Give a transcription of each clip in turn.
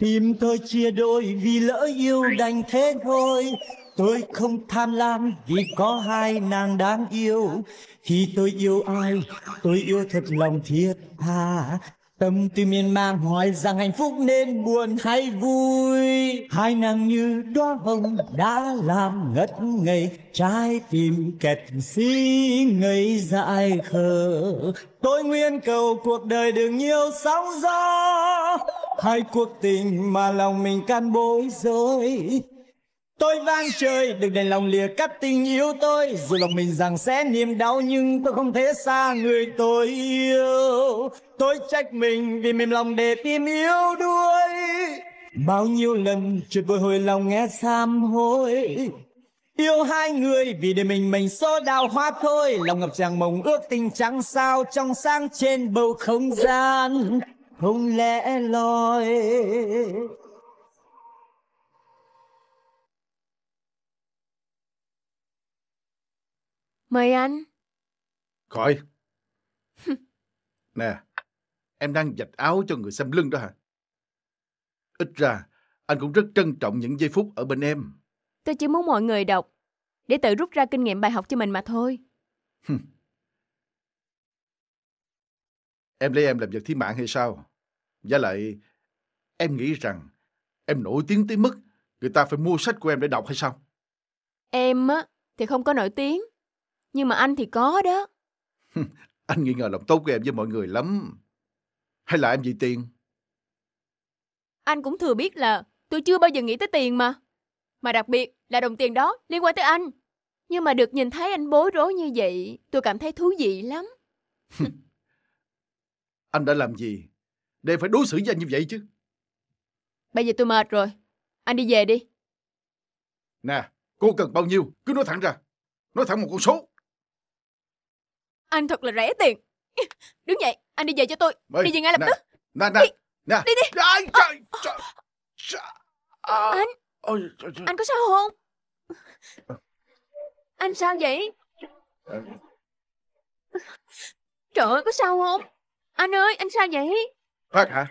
Tìm tôi chia đôi vì lỡ yêu đành thế thôi Tôi không tham lam vì có hai nàng đáng yêu Khi tôi yêu ai, tôi yêu thật lòng thiết tha Tâm tư miên man hỏi rằng hạnh phúc nên buồn hay vui Hai nàng như đóa hồng đã làm ngất ngây Trái tim kẹt xí ngây dại khờ Tôi nguyện cầu cuộc đời đừng nhiều sóng gió Hai cuộc tình mà lòng mình can bối rối Tôi vang trời, được đèn lòng lìa cắt tình yêu tôi Dù lòng mình rằng sẽ niềm đau nhưng tôi không thể xa người tôi yêu Tôi trách mình vì mềm lòng để tim yêu đuối Bao nhiêu lần chuyện vội hồi lòng nghe sám hối Yêu hai người vì để mình mình số đào hoa thôi Lòng ngập tràn mộng ước tình trắng sao trong sáng trên bầu không gian Không lẽ loi Mời anh. Khỏi. nè, em đang giặt áo cho người xem lưng đó hả? Ít ra, anh cũng rất trân trọng những giây phút ở bên em. Tôi chỉ muốn mọi người đọc, để tự rút ra kinh nghiệm bài học cho mình mà thôi. em lấy em làm vật thí mạng hay sao? Và lại, em nghĩ rằng em nổi tiếng tới mức người ta phải mua sách của em để đọc hay sao? Em á, thì không có nổi tiếng. Nhưng mà anh thì có đó. anh nghi ngờ lòng tốt của em với mọi người lắm. Hay là em vì tiền? Anh cũng thừa biết là tôi chưa bao giờ nghĩ tới tiền mà. Mà đặc biệt là đồng tiền đó liên quan tới anh. Nhưng mà được nhìn thấy anh bối rối như vậy, tôi cảm thấy thú vị lắm. anh đã làm gì để phải đối xử với anh như vậy chứ? Bây giờ tôi mệt rồi. Anh đi về đi. Nè, cô cần bao nhiêu? Cứ nói thẳng ra. Nói thẳng một con số. Anh thật là rẻ tiền Đứng dậy Anh đi về cho tôi Ê, Đi về ngay lập tức nè, nè, đi. nè. đi đi Ai, ờ. trời, trời, Anh Anh có sao không Anh sao vậy ờ. Trời ơi có sao không Anh ơi anh sao vậy Phát hả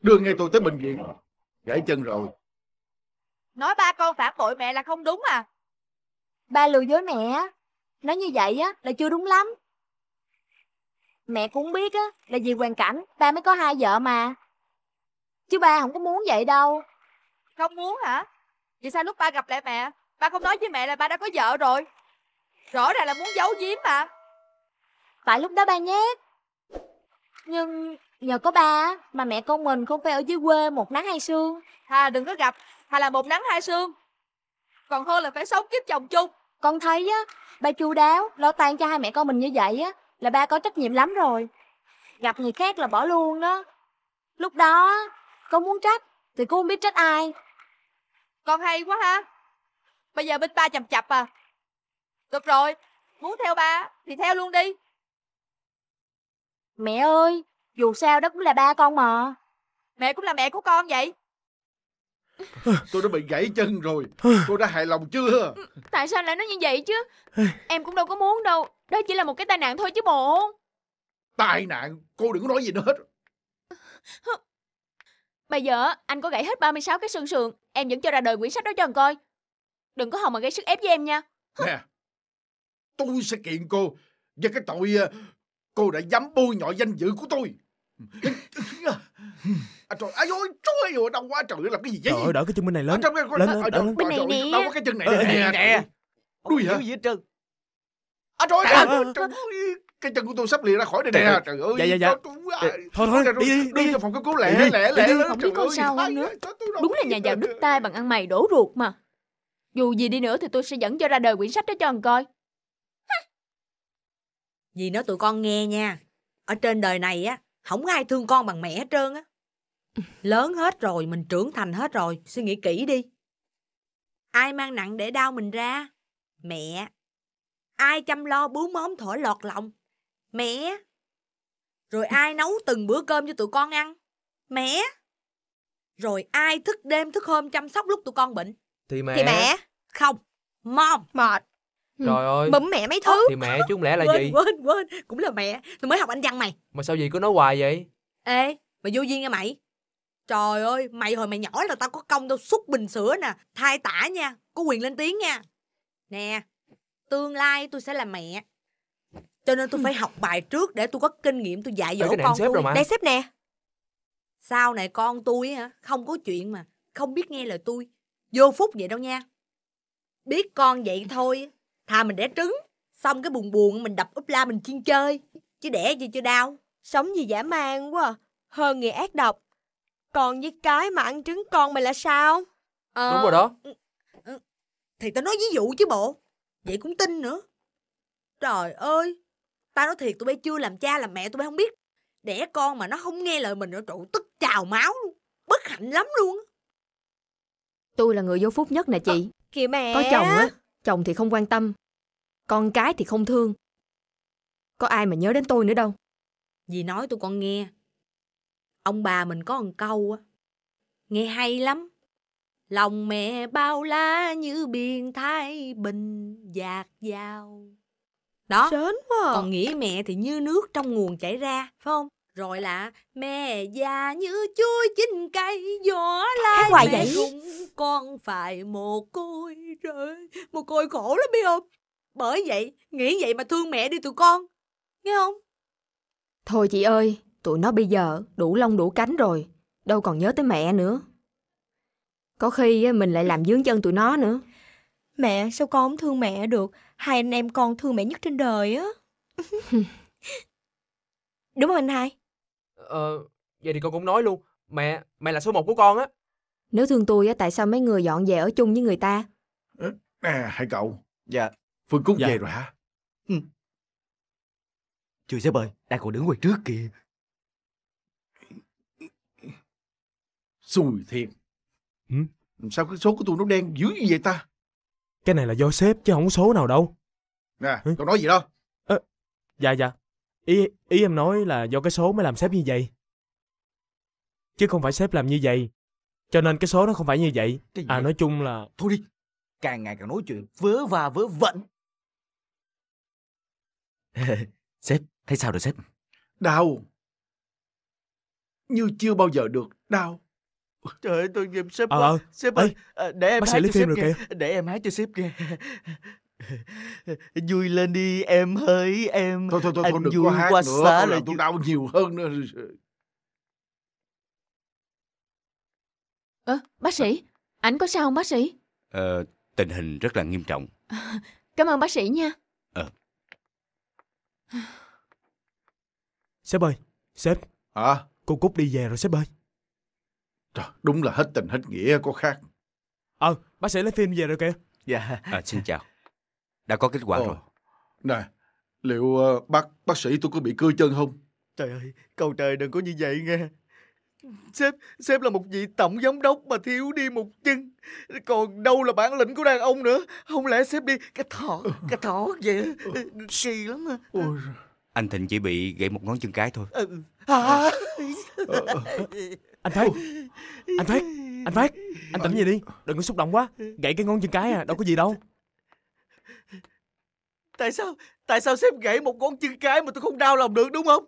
Đưa ngay tôi tới bệnh viện Gãy chân rồi Nói ba con phản bội mẹ là không đúng à Ba lừa dối mẹ nói như vậy á là chưa đúng lắm mẹ cũng biết á là vì hoàn cảnh ba mới có hai vợ mà chứ ba không có muốn vậy đâu không muốn hả vậy sao lúc ba gặp lại mẹ ba không nói với mẹ là ba đã có vợ rồi rõ ràng là muốn giấu giếm mà tại lúc đó ba nhát nhưng nhờ có ba mà mẹ con mình không phải ở dưới quê một nắng hai sương thà đừng có gặp thà là một nắng hai sương còn hơn là phải sống kiếp chồng chung con thấy á ba chu đáo lo tan cho hai mẹ con mình như vậy á là ba có trách nhiệm lắm rồi gặp người khác là bỏ luôn đó lúc đó con muốn trách thì cũng không biết trách ai con hay quá ha bây giờ bên ba chầm chập à được rồi muốn theo ba thì theo luôn đi mẹ ơi dù sao đó cũng là ba con mà mẹ cũng là mẹ của con vậy Tôi đã bị gãy chân rồi tôi đã hài lòng chưa Tại sao lại nói như vậy chứ Em cũng đâu có muốn đâu Đó chỉ là một cái tai nạn thôi chứ bộ Tai nạn Cô đừng có nói gì nữa hết Bây giờ anh có gãy hết 36 cái xương sườn Em vẫn cho ra đời quyển sách đó cho anh coi Đừng có hòng mà gây sức ép với em nha Nè Tôi sẽ kiện cô Và cái tội ờ, Cô đã dám bôi nhọ danh dự của tôi à, trời ơi ôi trời ơi đau quá trời ơi làm cái gì vậy trời ơi đỡ cái chân bên này lên à, trong cái, lên à, lên, lên. bên này nè đau quá cái chân này ờ, nè nè đuôi hả gì hết trơn à trời ơi cái chân của tôi sắp lìa ra khỏi đây nè trời ơi dạ dạ dạ thôi thôi đi đi đi phòng cấp cứu lẹ lẹ lẹ không biết con sao không nữa đúng là nhà giàu đứt tay bằng ăn mày đổ ruột mà dù gì đi nữa thì tôi sẽ dẫn cho ra đời quyển sách đó cho anh coi Dì nói tụi con nghe nha Ở trên đời này á Không ai thương con bằng mẹ hết trơn á Lớn hết rồi, mình trưởng thành hết rồi, suy nghĩ kỹ đi. Ai mang nặng để đau mình ra? Mẹ. Ai chăm lo bướu móm thổi lọt lòng? Mẹ. Rồi ai nấu từng bữa cơm cho tụi con ăn? Mẹ. Rồi ai thức đêm thức hôm chăm sóc lúc tụi con bệnh? Thì mẹ. Thì mẹ. Không. Mom. Mệt. Ừ. Trời ơi. Bấm mẹ mấy thứ. Thì mẹ chứ không lẽ là quên, gì? Quên, quên. Cũng là mẹ. Tôi mới học anh văn mày. Mà sao gì cứ nói hoài vậy? Ê, mà vô duyên nha mày. Trời ơi, mày hồi mày nhỏ là tao có công tao xúc bình sữa nè, thai tả nha, có quyền lên tiếng nha. Nè, tương lai tôi sẽ là mẹ. Cho nên tôi phải học bài trước để tôi có kinh nghiệm tôi dạy dỗ con tôi. Đây sếp nè. Sau này con tôi hả, không có chuyện mà, không biết nghe lời tôi. Vô phúc vậy đâu nha. Biết con vậy thôi, thà mình đẻ trứng, xong cái buồn buồn mình đập úp la mình chiên chơi. Chứ đẻ gì chưa đau. Sống gì dã man quá à. Hơn người ác độc còn với cái mà ăn trứng con mày là sao? Ờ... Đúng rồi đó. Ừ, ừ. Thì tao nói ví dụ chứ bộ. Vậy cũng tin nữa. Trời ơi. Tao nói thiệt tụi bay chưa làm cha làm mẹ tụi bay không biết. Đẻ con mà nó không nghe lời mình ở trụ tức trào máu luôn. Bất hạnh lắm luôn. Tôi là người vô phúc nhất nè chị. À, kìa mẹ. Có chồng á. Chồng thì không quan tâm. Con cái thì không thương. Có ai mà nhớ đến tôi nữa đâu. Dì nói tôi còn nghe ông bà mình có một câu á nghe hay lắm lòng mẹ bao la như biển thái bình dạt dào đó Sến quá. À. còn nghĩ mẹ thì như nước trong nguồn chảy ra phải không rồi là mẹ già như chuối chín cây gió la mẹ vậy? cũng con phải mồ côi rồi mồ côi khổ lắm biết không bởi vậy nghĩ vậy mà thương mẹ đi tụi con nghe không thôi chị ơi Tụi nó bây giờ đủ lông đủ cánh rồi, đâu còn nhớ tới mẹ nữa. Có khi mình lại làm dướng chân tụi nó nữa. Mẹ, sao con không thương mẹ được? Hai anh em con thương mẹ nhất trên đời á. Đúng không anh hai? Ờ, vậy thì con cũng nói luôn. Mẹ, mẹ là số một của con á. Nếu thương tôi á, tại sao mấy người dọn về ở chung với người ta? À, hai cậu. Dạ. Phương Cúc dạ. về rồi hả? Ừ. Chưa sếp ơi, đang còn đứng ngoài trước kìa. Xùi thiệt ừ? Sao cái số của tôi nó đen dữ như vậy ta Cái này là do sếp chứ không có số nào đâu Nè ừ? cậu nói gì đó à, Dạ dạ ý, ý em nói là do cái số mới làm sếp như vậy Chứ không phải sếp làm như vậy Cho nên cái số nó không phải như vậy À nói chung là Thôi đi Càng ngày càng nói chuyện vớ va vớ vẩn Sếp thấy sao rồi sếp Đau Như chưa bao giờ được đau Trời ơi, tội nghiệp sếp ờ, ờ, Sếp ơi, ờ, để em bác sĩ cho phim sếp rồi kìa. Để em hái cho sếp kìa. Vui lên đi em hỡi em. Thôi thôi thôi, thôi đừng có vui hát nữa, xá là là tôi đau nhiều hơn nữa. Ơ, bác sĩ, ảnh có sao không bác sĩ? Ờ, tình hình rất là nghiêm trọng. Cảm ơn bác sĩ nha. Ờ. Sếp ơi, sếp, Hả? cô Cúc đi về rồi sếp ơi. Trời, đúng là hết tình hết nghĩa có khác. Ờ, bác sĩ lấy phim về rồi kìa. Dạ. À, xin chào. Đã có kết quả Ồ. rồi. Nè, liệu uh, bác bác sĩ tôi có bị cưa chân không? Trời ơi, cầu trời đừng có như vậy nghe. Sếp, sếp là một vị tổng giám đốc mà thiếu đi một chân. Còn đâu là bản lĩnh của đàn ông nữa. Không lẽ sếp đi cái thỏ, cái thỏ vậy? Xì lắm à. Anh Thịnh chỉ bị gãy một ngón chân cái thôi. Ừ. À. À. anh phát anh phát anh phát anh tỉnh gì ờ. đi đừng có xúc động quá gãy cái ngón chân cái à đâu có gì đâu tại sao tại sao sếp gãy một ngón chân cái mà tôi không đau lòng được đúng không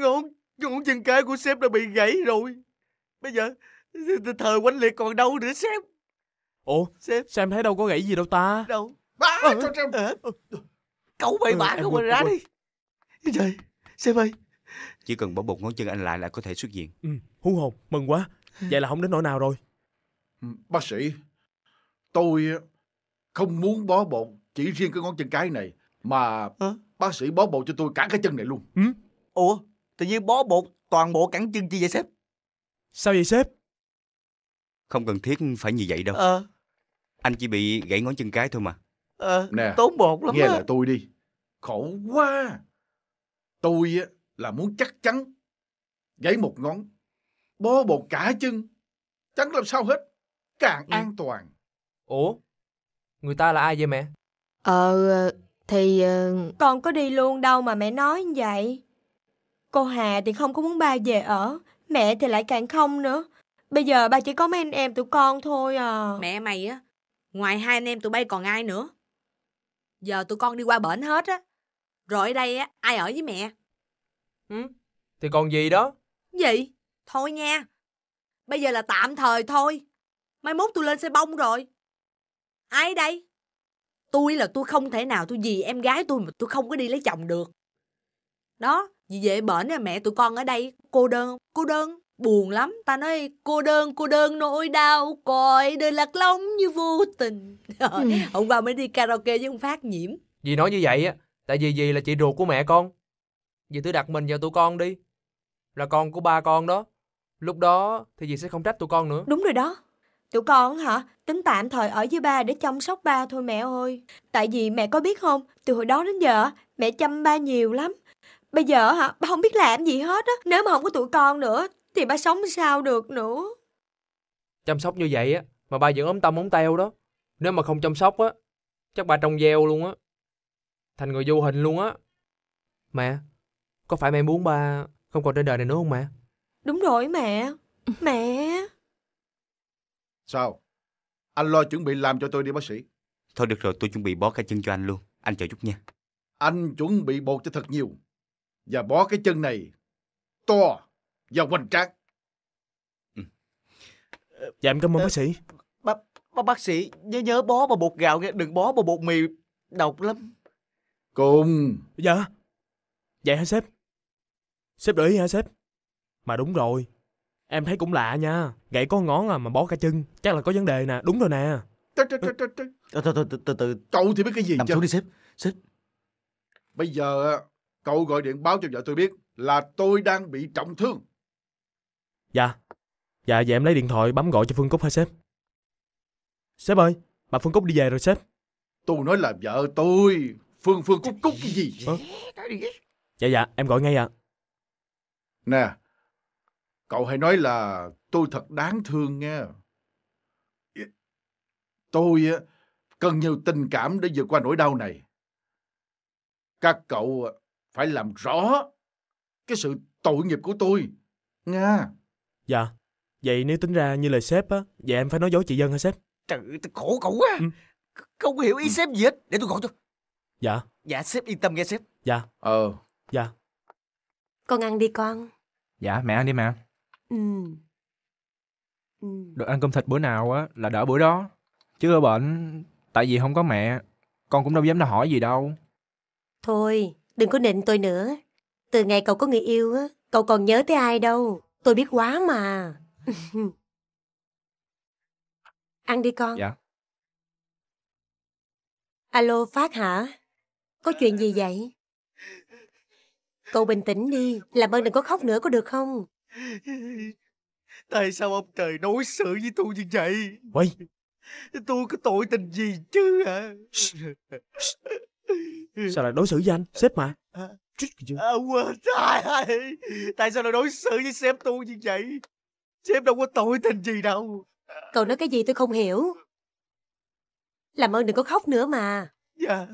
ngón ngón chân cái của sếp đã bị gãy rồi bây giờ thời quanh liệt còn đâu nữa sếp ồ sếp sao em thấy đâu có gãy gì đâu ta đâu ba à, à, cậu bậy ừ, bạ không mà ra đi trời sếp ơi chỉ cần bỏ một ngón chân anh lại là có thể xuất viện ừ hú hồn mừng quá vậy là không đến nỗi nào rồi ừ, bác sĩ tôi không muốn bó bột chỉ riêng cái ngón chân cái này mà Hả? bác sĩ bó bột cho tôi cả cái chân này luôn ừ? ủa tự nhiên bó bột toàn bộ cẳng chân chi vậy sếp sao vậy sếp không cần thiết phải như vậy đâu ờ. anh chỉ bị gãy ngón chân cái thôi mà ờ, nè tốn bột lắm nghe là tôi đi khổ quá tôi là muốn chắc chắn. Gãy một ngón, bó bột cả chân, chắn làm sao hết, càng an toàn. Ủa, người ta là ai vậy mẹ? Ờ, thì... Uh... Con có đi luôn đâu mà mẹ nói như vậy. Cô Hà thì không có muốn ba về ở, mẹ thì lại càng không nữa. Bây giờ ba chỉ có mấy anh em tụi con thôi à. Mẹ mày á, ngoài hai anh em tụi bay còn ai nữa? Giờ tụi con đi qua bển hết á. Rồi ở đây á, ai ở với mẹ? Ừ, thì còn gì đó. Gì? Thôi nha. Bây giờ là tạm thời thôi. Mai mốt tôi lên xe bông rồi. Ai đây? Tôi là tôi không thể nào tôi vì em gái tôi mà tôi không có đi lấy chồng được. Đó, vì vậy bển là mẹ tụi con ở đây cô đơn, cô đơn buồn lắm ta nói cô đơn cô đơn nỗi đau còi đời lạc lõng như vô tình rồi, ừ. hôm qua mới đi karaoke với ông phát nhiễm dì nói như vậy á tại vì dì là chị ruột của mẹ con Vậy tôi đặt mình vào tụi con đi. Là con của ba con đó. Lúc đó thì dì sẽ không trách tụi con nữa. Đúng rồi đó. Tụi con hả? Tính tạm thời ở với ba để chăm sóc ba thôi mẹ ơi. Tại vì mẹ có biết không, từ hồi đó đến giờ mẹ chăm ba nhiều lắm. Bây giờ hả, ba không biết làm gì hết á. Nếu mà không có tụi con nữa thì ba sống sao được nữa. Chăm sóc như vậy á, mà ba vẫn ấm tâm ốm teo đó. Nếu mà không chăm sóc á, chắc ba trông gieo luôn á. Thành người vô hình luôn á. Mẹ, có phải mẹ muốn ba không còn trên đời này nữa không mẹ? Đúng rồi mẹ. Mẹ. Sao? Anh lo chuẩn bị làm cho tôi đi bác sĩ. Thôi được rồi, tôi chuẩn bị bó cái chân cho anh luôn. Anh chờ chút nha. Anh chuẩn bị bột cho thật nhiều. Và bó cái chân này to và hoành tráng. Ừ. Dạ em cảm ơn ờ, bác sĩ. Bác, bác, bác sĩ nhớ nhớ bó mà bột gạo nha, đừng bó mà bột mì độc lắm. Cùng. Dạ. Vậy dạ, hả sếp? Sếp để ý hả sếp? Mà đúng rồi, em thấy cũng lạ nha. Gãy có ngón à mà bó cả chân, chắc là có vấn đề nè, đúng rồi nè. Từ từ từ từ từ Cậu thì biết cái gì Nằm xuống đi sếp, sếp. Bây giờ cậu gọi điện báo cho vợ tôi biết là tôi đang bị trọng thương. Dạ, dạ vậy em lấy điện thoại bấm gọi cho Phương Cúc hả sếp? Sếp ơi, bà Phương Cúc đi về rồi sếp. Tôi nói là vợ tôi, Phương Phương Cúc Cúc cái gì? Hả? Dạ dạ, em gọi ngay ạ. À. Nè, cậu hãy nói là tôi thật đáng thương nghe. Tôi cần nhiều tình cảm để vượt qua nỗi đau này. Các cậu phải làm rõ cái sự tội nghiệp của tôi. Nghe. Dạ. Vậy nếu tính ra như lời sếp á, vậy em phải nói dối chị Dân hả sếp? Trời khổ cậu quá. Ừ. Không hiểu ý ừ. sếp gì hết. Để tôi gọi cho. Dạ. Dạ, sếp yên tâm nghe sếp. Dạ. Ờ. Dạ. Con ăn đi con. Dạ, mẹ ăn đi mà. Ừm. Ừm. Được ăn cơm thịt bữa nào á là đỡ bữa đó. Chứ ở bệnh, tại vì không có mẹ, con cũng đâu dám đòi hỏi gì đâu. Thôi, đừng có nịnh tôi nữa. Từ ngày cậu có người yêu á, cậu còn nhớ tới ai đâu. Tôi biết quá mà. ăn đi con. Dạ. Alo Phát hả? Có chuyện gì vậy? Cô bình tĩnh đi Làm ơn đừng có khóc nữa có được không Tại sao ông trời đối xử với tôi như vậy Quay Tôi có tội tình gì chứ hả Sao lại đối xử với anh Sếp mà À, quên tại Tại sao lại đối xử với sếp tôi như vậy Sếp đâu có tội tình gì đâu Cậu nói cái gì tôi không hiểu Làm ơn đừng có khóc nữa mà Dạ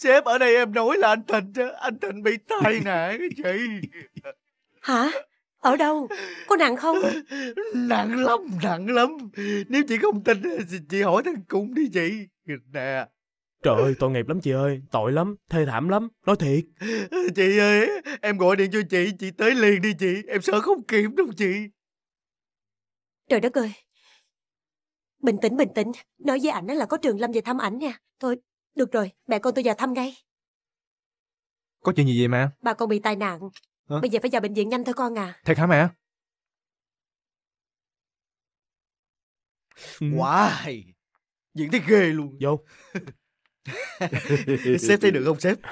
Sếp ở đây em nói là anh Thịnh đó. Anh Thịnh bị tai nạn chị Hả? Ở đâu? Có nặng không? Nặng lắm, nặng lắm Nếu chị không tin thì chị hỏi thằng Cung đi chị Nè Trời ơi, tội nghiệp lắm chị ơi, tội lắm, thê thảm lắm, nói thiệt Chị ơi, em gọi điện cho chị, chị tới liền đi chị, em sợ không kịp đâu chị Trời đất ơi Bình tĩnh, bình tĩnh, nói với ảnh là có Trường Lâm về thăm ảnh nha Thôi, được rồi, mẹ con tôi vào thăm ngay. Có chuyện gì vậy mẹ? Bà con bị tai nạn. Hả? Bây giờ phải vào bệnh viện nhanh thôi con à. Thiệt hả mẹ? Quá Diễn thấy ghê luôn. Vô. sếp thấy được không sếp?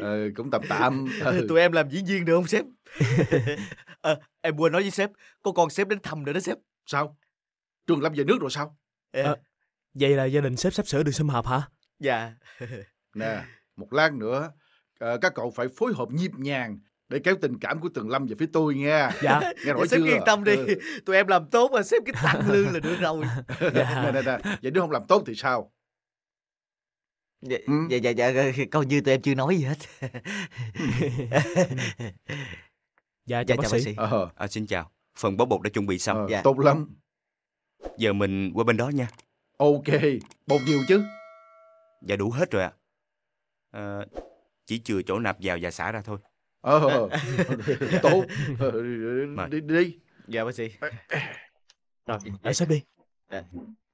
Ờ, ờ, cũng tạm tạm. Ừ. Tụi em làm diễn viên được không sếp? à, em quên nói với sếp, có con sếp đến thăm nữa đó sếp. Sao? Trường làm về nước rồi sao? À, vậy là gia đình sếp sắp sửa được xâm hợp hả? Dạ. Nè, một lát nữa ờ, các cậu phải phối hợp nhịp nhàng để kéo tình cảm của Tường Lâm về phía tôi nha. Dạ. Nghe rõ Dạ, chưa? yên tâm đi, Ừ. tụi em làm tốt mà xếp cái tăng lương là được rồi. Dạ. nè, nè. Vậy nếu không làm tốt thì sao? Dạ, Ừ. dạ, dạ, dạ, dạ, dạ coi như tụi em chưa nói gì hết. Dạ, dạ, chào bác sĩ. Ờ, À, xin chào. Phần bó bột đã chuẩn bị xong. ờ, dạ. tốt lắm. Giờ mình qua bên đó nha. Ok, bột nhiều chứ. Dạ đủ hết rồi ạ. À, chỉ chừa chỗ nạp vào và xả ra thôi. Ờ, ờ, ờ. tốt. Đi, đi. Dạ bác sĩ. Rồi, để sắp đi. Dạ.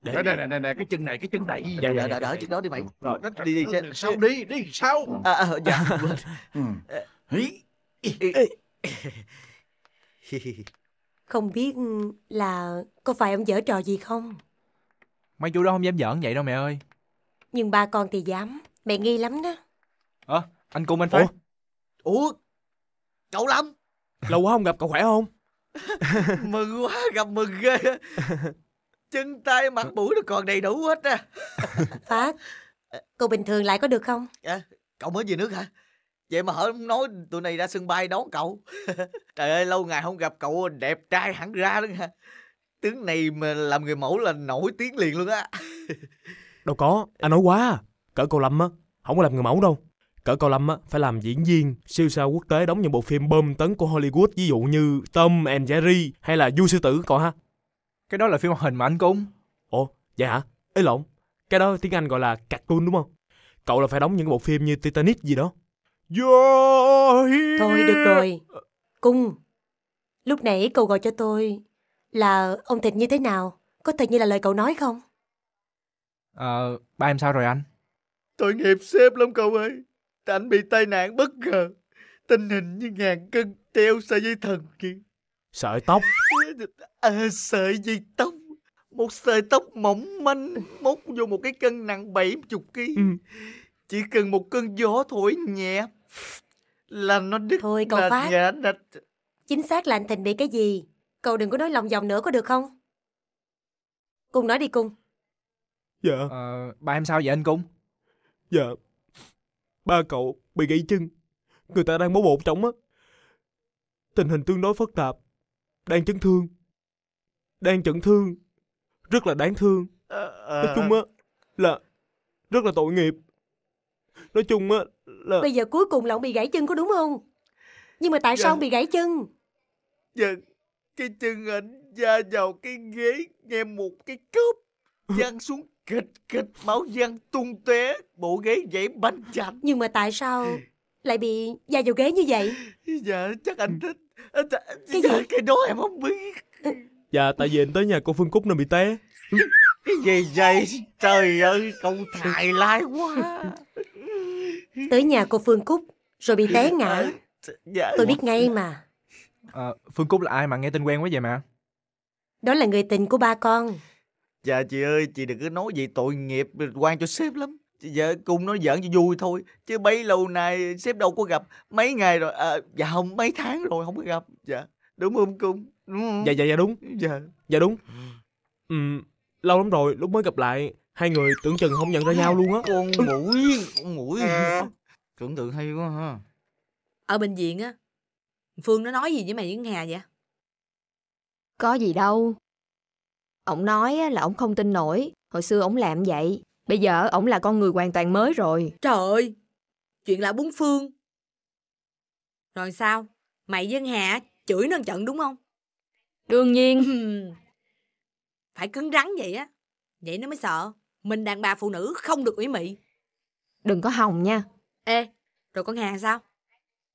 Để, để, nè, nè, nè, cái chân này, cái chân này. Dạ, dạ, dạ đỡ, đỡ, chân đó đi mày. Rồi, đi, đi, đi. Sao đi, đi, sao? À, à dạ, quên. Ừ. Không biết là có phải ông dở trò gì không? Mấy chú đó không dám giỡn vậy đâu mẹ ơi. Nhưng ba con thì dám Mẹ nghi lắm đó Hả, à, anh Cung anh Phát Ủa, Ủa? Cậu Lâm Lâu quá không gặp cậu khỏe không Mừng quá gặp mừng ghê Chân tay mặt mũi nó còn đầy đủ hết á Phát cậu bình thường lại có được không à, Cậu mới về nước hả Vậy mà hở nói tụi này ra sân bay đón cậu Trời ơi lâu ngày không gặp cậu đẹp trai hẳn ra đó hả Tướng này mà làm người mẫu là nổi tiếng liền luôn á Đâu có, anh nói quá à. Cỡ cậu Lâm á, không có làm người mẫu đâu. Cỡ cậu Lâm á, phải làm diễn viên, siêu sao quốc tế đóng những bộ phim bơm tấn của Hollywood, ví dụ như Tom and Jerry hay là Du Sư Tử còn ha. Cái đó là phim hoạt hình mà anh cũng. Ồ, vậy hả? ấy lộn, cái đó tiếng Anh gọi là cartoon đúng không? Cậu là phải đóng những bộ phim như Titanic gì đó. Thôi được rồi, cung. Lúc nãy cậu gọi cho tôi là ông thịt như thế nào? Có thật như là lời cậu nói không? Ờ, ba em sao rồi anh? Tội nghiệp sếp lắm cậu ơi. anh bị tai nạn bất ngờ. Tình hình như ngàn cân treo sợi dây thần kia. Sợi tóc. À, sợi dây tóc. Một sợi tóc mỏng manh móc vô một cái cân nặng 70 kg. Ừ. Chỉ cần một cơn gió thổi nhẹ là nó đứt. Thôi cậu Phát. Nhà, đã... Chính xác là anh Thịnh bị cái gì? Cậu đừng có nói lòng vòng nữa có được không? Cùng nói đi Cung. Dạ ờ, Ba em sao vậy anh Cung Dạ Ba cậu bị gãy chân Người ta đang bó bột trống á Tình hình tương đối phức tạp Đang chấn thương Đang chấn thương Rất là đáng thương ờ, ờ. Nói chung á Là Rất là tội nghiệp Nói chung á là Bây giờ cuối cùng là ông bị gãy chân có đúng không Nhưng mà tại dạ. sao ông bị gãy chân Dạ Cái chân ảnh da vào cái ghế Nghe một cái cốc Giang xuống kịch kịch máu dân tung tóe bộ ghế dãy bánh chặt nhưng mà tại sao lại bị da vào ghế như vậy dạ chắc anh thích ờ, cái dạ, gì cái đó em không biết dạ tại vì anh tới nhà cô phương cúc nó bị té cái gì vậy trời ơi cậu thải lái quá tới nhà cô phương cúc rồi bị té ngã dạ. dạ. tôi biết ngay mà à, phương cúc là ai mà nghe tên quen quá vậy mà đó là người tình của ba con Dạ chị ơi, chị đừng cứ nói vậy tội nghiệp ờ, quan cho sếp lắm. Chị Dạ cùng nói giỡn cho vui thôi, chứ bấy lâu nay sếp đâu có gặp mấy ngày rồi à, dạ không mấy tháng rồi không có gặp. Dạ. Đúng không cung? Đúng ừ. không? Dạ dạ dạ đúng. Dạ. Dạ đúng. Ừ, lâu lắm rồi lúc mới gặp lại hai người tưởng chừng không nhận ra nhau luôn á. Con ừ. mũi, con mũi. Ờ. Tưởng tượng hay quá ha. Ở bệnh viện á, Phương nó nói gì với mày với Hà vậy? Có gì đâu, Ông nói là ông không tin nổi, hồi xưa ông làm vậy, bây giờ ông là con người hoàn toàn mới rồi. Trời ơi, chuyện là bún phương. Rồi sao, mày dân hạ chửi nâng trận đúng không? Đương nhiên. Phải cứng rắn vậy á, vậy nó mới sợ. Mình đàn bà phụ nữ không được ủy mị. Đừng có hồng nha. Ê, rồi con Hà sao?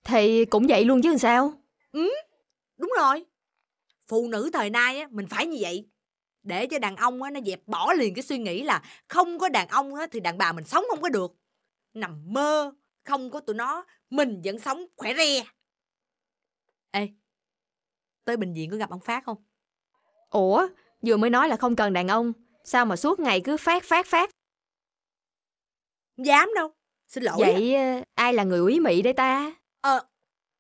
Thì cũng vậy luôn chứ sao? Ừ, đúng rồi. Phụ nữ thời nay á, mình phải như vậy để cho đàn ông á nó dẹp bỏ liền cái suy nghĩ là không có đàn ông á thì đàn bà mình sống không có được nằm mơ không có tụi nó mình vẫn sống khỏe re ê tới bệnh viện có gặp ông phát không ủa vừa mới nói là không cần đàn ông sao mà suốt ngày cứ phát phát phát dám đâu xin lỗi vậy à. ai là người úy mị đây ta ờ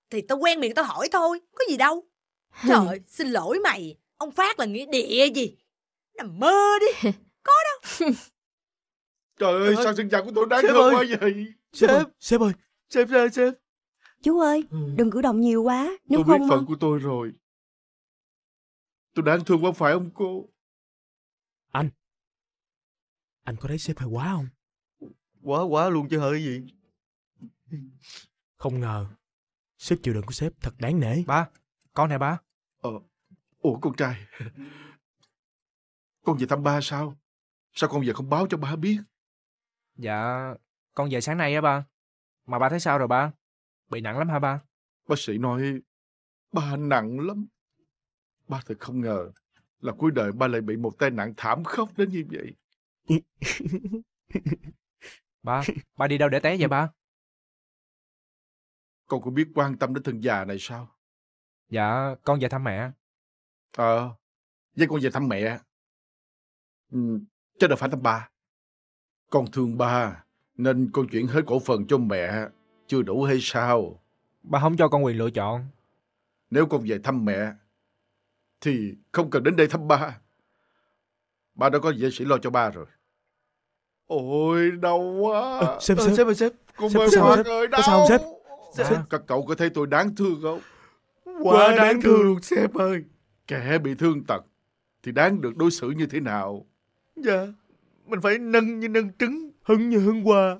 thì tao quen miệng tao hỏi thôi có gì đâu trời xin lỗi mày ông phát là nghĩa địa gì nằm mơ đi có đâu trời ơi sao sân nhà của tôi đáng sếp thương ơi. quá vậy sếp sếp, sếp ơi sếp ra sếp chú ơi ừ. đừng cử động nhiều quá nếu tôi không biết phận của tôi rồi tôi đáng thương quá phải không cô anh anh có thấy sếp hơi quá không quá quá luôn chứ hơi gì không ngờ Sếp chịu đựng của sếp thật đáng nể Ba, con nè ba Ờ, ủa con trai con về thăm ba sao? Sao con giờ không báo cho ba biết? Dạ, con về sáng nay á ba. Mà ba thấy sao rồi ba? Bị nặng lắm hả ba? Bác sĩ nói ba nặng lắm. Ba thật không ngờ là cuối đời ba lại bị một tai nạn thảm khốc đến như vậy. ba, ba đi đâu để té vậy ba? Con cũng biết quan tâm đến thân già này sao? Dạ, con về thăm mẹ. Ờ, à, với con về thăm mẹ chắc đã phải tâm ba. Con thương ba, nên con chuyển hết cổ phần cho mẹ. Chưa đủ hay sao? Ba không cho con quyền lựa chọn. Nếu con về thăm mẹ, thì không cần đến đây thăm ba. Ba đã có vệ sĩ lo cho ba rồi. Ôi, đau quá. À, sếp, ờ, sếp, sếp, sếp. Con sếp, ơi, sếp, Hoàng sếp. ơi, đau. Có sao không sếp? sếp. À, các cậu có thấy tôi đáng thương không? Quá, Quá đáng, đáng thương, thương sếp ơi. Kẻ bị thương tật thì đáng được đối xử như thế nào? Dạ Mình phải nâng như nâng trứng Hưng như hưng qua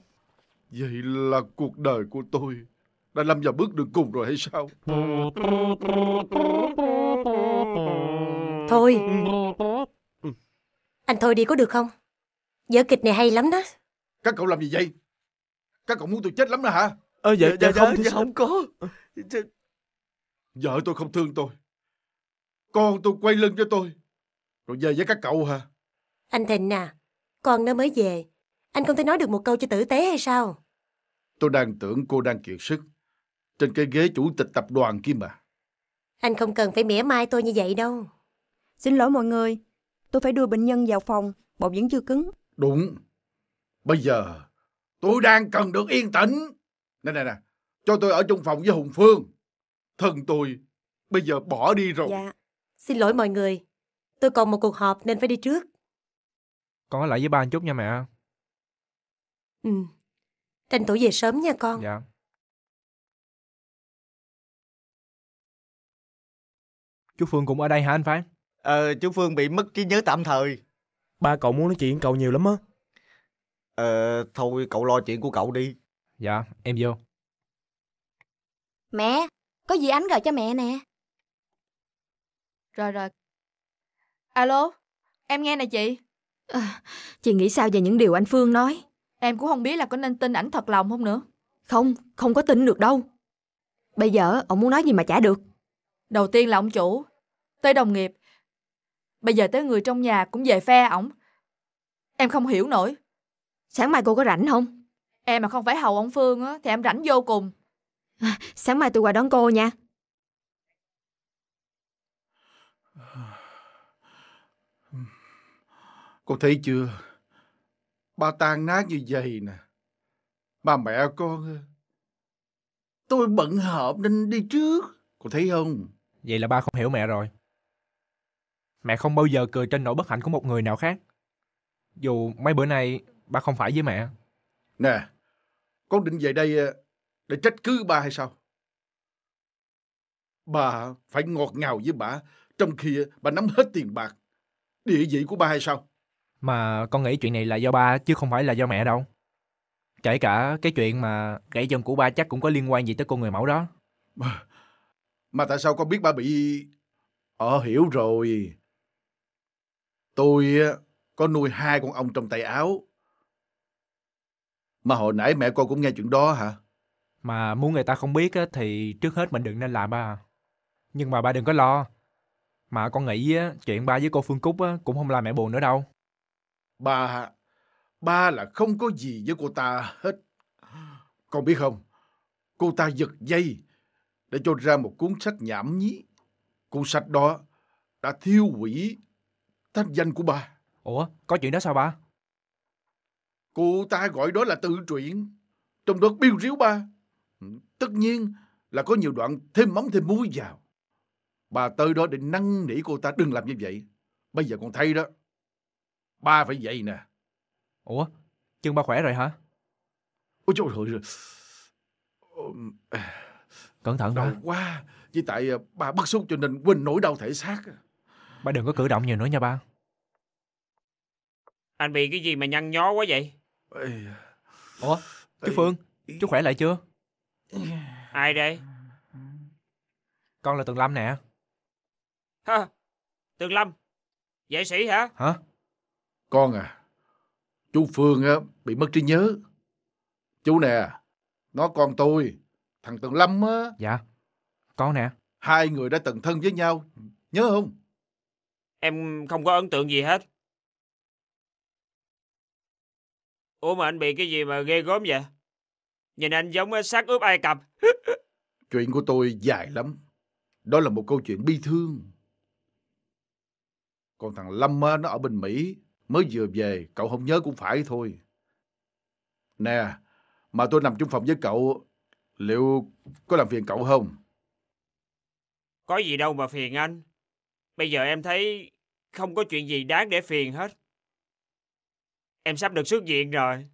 Vậy là cuộc đời của tôi Đã lâm vào bước đường cùng rồi hay sao Thôi ừ. Anh thôi đi có được không Vở kịch này hay lắm đó Các cậu làm gì vậy Các cậu muốn tôi chết lắm đó hả Ờ vậy? dạ, dạ, dạ không, dạ, dạ, không có dạ. Vợ tôi không thương tôi Con tôi quay lưng cho tôi Rồi về với các cậu hả anh Thịnh à, con nó mới về. Anh không thể nói được một câu cho tử tế hay sao? Tôi đang tưởng cô đang kiệt sức. Trên cái ghế chủ tịch tập đoàn kia mà. Anh không cần phải mỉa mai tôi như vậy đâu. Xin lỗi mọi người. Tôi phải đưa bệnh nhân vào phòng. Bụng vẫn chưa cứng. Đúng. Bây giờ tôi đang cần được yên tĩnh. Nè nè nè. Cho tôi ở trong phòng với Hùng Phương. Thân tôi bây giờ bỏ đi rồi. Dạ. Xin lỗi mọi người. Tôi còn một cuộc họp nên phải đi trước. Con ở lại với ba chút nha mẹ. Ừ. Tranh thủ về sớm nha con. Dạ. Chú Phương cũng ở đây hả anh Phan? Ờ, chú Phương bị mất trí nhớ tạm thời. Ba cậu muốn nói chuyện cậu nhiều lắm á. Ờ, thôi cậu lo chuyện của cậu đi. Dạ, em vô. Mẹ, có gì ánh gọi cho mẹ nè. Rồi rồi. Alo, em nghe nè chị. À, chị nghĩ sao về những điều anh Phương nói? Em cũng không biết là có nên tin ảnh thật lòng không nữa. Không, không có tin được đâu. Bây giờ ông muốn nói gì mà chả được. Đầu tiên là ông chủ, tới đồng nghiệp. Bây giờ tới người trong nhà cũng về phe ổng. Em không hiểu nổi. Sáng mai cô có rảnh không? Em mà không phải hầu ông Phương á, thì em rảnh vô cùng. À, sáng mai tôi qua đón cô nha. Con thấy chưa? Ba tan nát như vậy nè. Ba mẹ con... Tôi bận họp nên đi trước. Con thấy không? Vậy là ba không hiểu mẹ rồi. Mẹ không bao giờ cười trên nỗi bất hạnh của một người nào khác. Dù mấy bữa nay ba không phải với mẹ. Nè, con định về đây ờ, để trách cứ ba hay sao? Bà phải ngọt ngào với bà, trong khi ờ, bà nắm hết tiền bạc, địa vị của ba hay sao? mà con nghĩ chuyện này là do ba chứ không phải là do mẹ đâu kể cả cái chuyện mà gãy chân của ba chắc cũng có liên quan gì tới cô người mẫu đó mà, mà tại sao con biết ba bị ờ hiểu rồi tôi có nuôi hai con ông trong tay áo mà hồi nãy mẹ con cũng nghe chuyện đó hả mà muốn người ta không biết thì trước hết mình đừng nên làm ba nhưng mà ba đừng có lo mà con nghĩ chuyện ba với cô phương cúc cũng không làm mẹ buồn nữa đâu Ba, ba là không có gì với cô ta hết. Con biết không, cô ta giật dây để cho ra một cuốn sách nhảm nhí. Cuốn sách đó đã thiêu hủy thanh danh của ba. Ủa, có chuyện đó sao ba? Cô ta gọi đó là tự truyện, trong đó biêu riếu ba. Tất nhiên là có nhiều đoạn thêm mắm thêm muối vào. Bà tới đó để năn nỉ cô ta đừng làm như vậy. Bây giờ con thấy đó, Ba phải vậy nè. Ủa, chân ba khỏe rồi hả? Ôi trời ơi. Cẩn thận đau ba. quá. Chỉ tại ờ, ba bức xúc cho nên quên nỗi đau thể xác. Ba đừng có cử động nhiều nữa nha ba. Anh bị cái gì mà nhăn nhó quá vậy? Ủa, chú Phương, chú khỏe lại chưa? Ai đây? Con là Tường Lâm nè. Ha, Tường Lâm, vệ sĩ hả? Hả? Con à, chú Phương á, bị mất trí nhớ. Chú nè, nó con tôi, thằng Tường Lâm á. Dạ, con nè. Hai người đã từng thân với nhau, nhớ không? Em không có ấn tượng gì hết. Ủa mà anh bị cái gì mà ghê gớm vậy? Nhìn anh giống xác ướp Ai Cập. chuyện của tôi dài lắm. Đó là một câu chuyện bi thương. Còn thằng Lâm á, nó ở bên Mỹ, Mới vừa về, cậu không nhớ cũng phải thôi. Nè, mà tôi nằm chung phòng với cậu, liệu có làm phiền cậu không? Có gì đâu mà phiền anh. Bây giờ em thấy không có chuyện gì đáng để phiền hết. Em sắp được xuất viện rồi.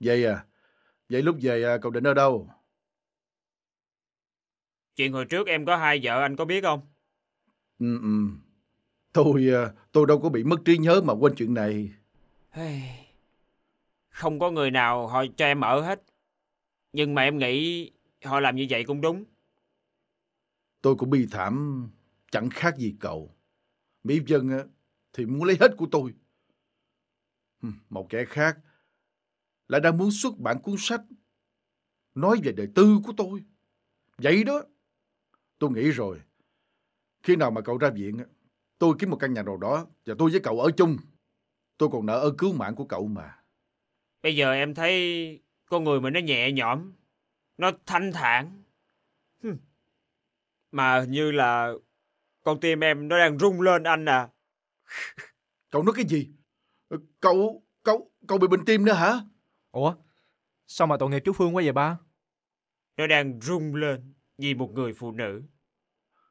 Vậy à? Vậy lúc về à, cậu định ở đâu? Chuyện hồi trước em có hai vợ anh có biết không? Ừ, ừ. Tôi ờ, tôi đâu có bị mất trí nhớ mà quên chuyện này. Không có người nào họ cho em ở hết. Nhưng mà em nghĩ họ làm như vậy cũng đúng. Tôi cũng bi thảm, chẳng khác gì cậu. Mỹ Dân thì muốn lấy hết của tôi. Một kẻ khác lại đang muốn xuất bản cuốn sách nói về đời tư của tôi. Vậy đó, tôi nghĩ rồi, khi nào mà cậu ra viện á Tôi kiếm một căn nhà nào đó và tôi với cậu ở chung. Tôi còn nợ ơn cứu mạng của cậu mà. Bây giờ em thấy con người mình nó nhẹ nhõm, nó thanh thản. Mà hình như là con tim em nó đang rung lên anh à. Cậu nói cái gì? Cậu, cậu, cậu bị bệnh tim nữa hả? Ủa, sao mà tội nghiệp chú Phương quá vậy ba? Nó đang rung lên vì một người phụ nữ.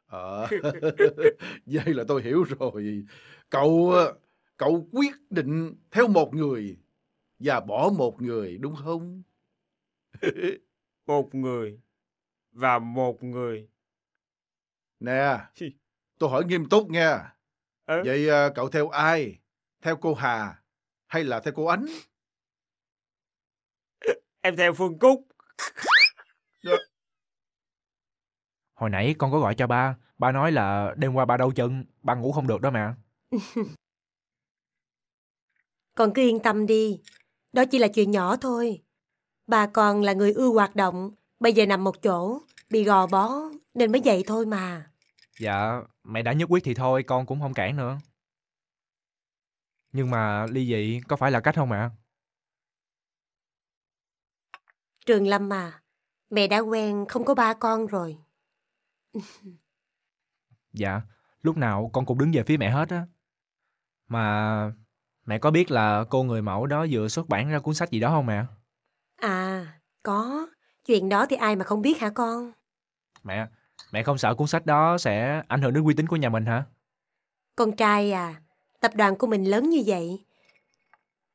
Ờ, vậy là tôi hiểu rồi. Cậu ờ, cậu quyết định theo một người và bỏ một người đúng không? một người và một người. Nè, tôi hỏi nghiêm túc nghe ờ? Vậy ờ, cậu theo ai? Theo cô Hà hay là theo cô Ánh? Em theo Phương Cúc. Dạ. Hồi nãy con có gọi cho ba, ba nói là đêm qua ba đau chân, ba ngủ không được đó mẹ. con cứ yên tâm đi, đó chỉ là chuyện nhỏ thôi. Ba con là người ưa hoạt động, bây giờ nằm một chỗ, bị gò bó nên mới vậy thôi mà. Dạ, mẹ đã nhất quyết thì thôi, con cũng không cản nữa. Nhưng mà ly dị có phải là cách không ạ? Trường Lâm mà, mẹ đã quen không có ba con rồi. dạ, lúc nào con cũng đứng về phía mẹ hết á. Mà mẹ có biết là cô người mẫu đó vừa xuất bản ra cuốn sách gì đó không mẹ? À, có. Chuyện đó thì ai mà không biết hả con? Mẹ, mẹ không sợ cuốn sách đó sẽ ảnh hưởng đến uy tín của nhà mình hả? Con trai à, tập đoàn của mình lớn như vậy.